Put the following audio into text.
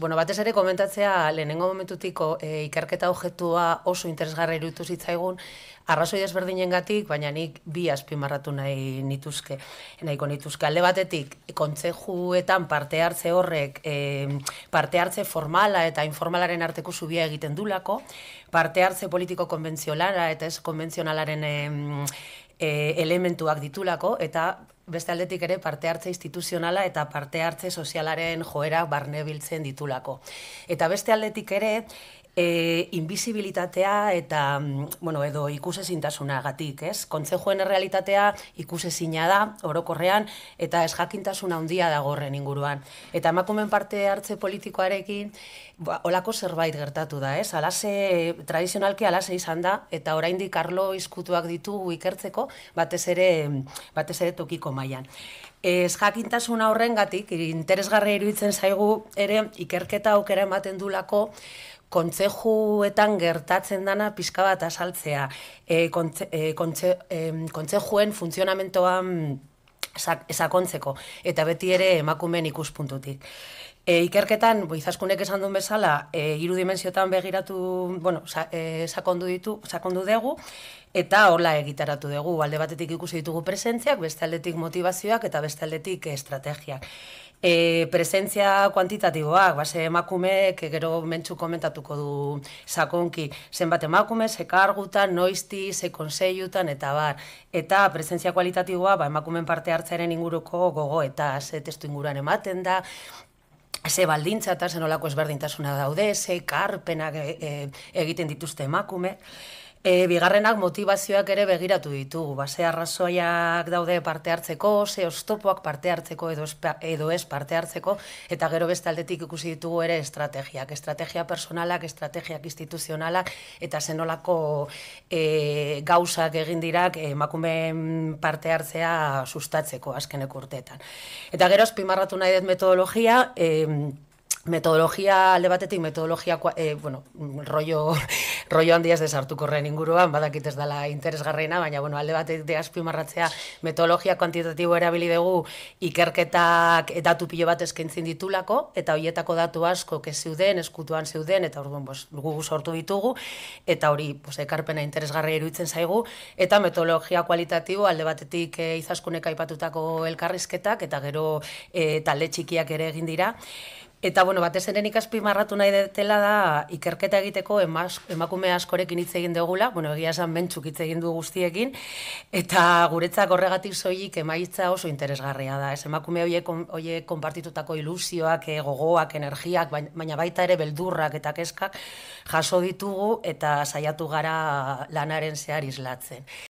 Bueno, batez ere komentatzea lehenengo momentutiko e, eh, ikerketa objektua oso interesgarri irutu zitzaigun arrazoi gatik, baina nik bi azpimarratu nahi nituzke, nahiko nituzke. Alde batetik, kontzejuetan parte hartze horrek, parte hartze formala eta informalaren arteko zubia egiten dulako, parte hartze politiko konbentzionalara eta ez konbentzionalaren eh, elementuak ditulako, eta beste aldetik ere parte hartze instituzionala eta parte hartze sozialaren joera barnebiltzen ditulako eta beste aldetik ere e, invisibilitatea eta, mm, bueno, edo ikusezintasuna gatik, ez? Kontzejoen errealitatea ikusezina da, orokorrean, eta ez jakintasuna hundia da gorren inguruan. Eta emakumen parte hartze politikoarekin, ba, olako zerbait gertatu da, ez? Alase, tradizionalki alase izan da, eta oraindik arlo izkutuak ditugu ikertzeko, batez ere, batez ere tokiko mailan. Ez jakintasuna horrengatik, interesgarri eruditzen zaigu ere ikerketa aukera ematen dulako kontzejuetan gertatzen dana pixka bat asaltzea. E, kontze, e, kontze, e, kontzejuen funtzionamentoan sakontzeko, eta beti ere emakumeen ikuspuntutik. E, ikerketan, boizaskunek esan duen bezala, e, irudimensiotan begiratu, bueno, sa, e, sakondu, ditu, sakondu dugu, eta hola egitaratu dugu, alde batetik ikusi ditugu presentziak, beste aldetik motivazioak, eta beste aldetik estrategiak. E, presentzia kuantitatiboak, base emakumeek gero mentxu komentatuko du zakonki, zenbat emakume, ze kargutan, noizti, ze konseiutan, eta bar. Eta presentzia kualitatiboa, ba, emakumen parte hartzaren inguruko gogo eta ze testu inguruan ematen da, ze baldintza eta zenolako ezberdintasuna daude, ze karpenak e, e, egiten dituzte emakume. E, bigarrenak motivazioak ere begiratu ditugu, base arrazoiak daude parte hartzeko, ze oztopoak parte hartzeko edo, edo ez parte hartzeko, eta gero beste aldetik ikusi ditugu ere estrategiak, estrategia personalak, estrategiak instituzionalak, eta zenolako e, gauzak egin dirak emakumeen parte hartzea sustatzeko azkeneko urteetan. Eta gero, espimarratu nahi dut metodologia, metodologia alde batetik metodologia eh, bueno, rollo rollo handiaz de horren inguruan badakit ez dela interesgarrena baina bueno alde batetik de azpimarratzea metodologia kuantitatibo erabili dugu ikerketak eh, datu pilo bat eskaintzen ditulako eta hoietako datu asko ke zeuden eskutuan zeuden eta orduan pues gu sortu ditugu eta hori pues ekarpena interesgarri iruditzen zaigu eta metodologia kualitatibo alde batetik eh, izaskunek aipatutako elkarrizketak eta gero eh, talde txikiak ere egin dira Eta, bueno, bat ezeren ikaspi marratu nahi detela da, ikerketa egiteko emakume askorekin hitz egin dugula, bueno, egia esan bentsuk hitz egin du guztiekin, eta guretzak horregatik zoik emaitza oso interesgarria da. Ez emakume horiek konpartitutako ilusioak, eh, gogoak, energiak, baina baita ere beldurrak eta keskak jaso ditugu eta saiatu gara lanaren zehar izlatzen.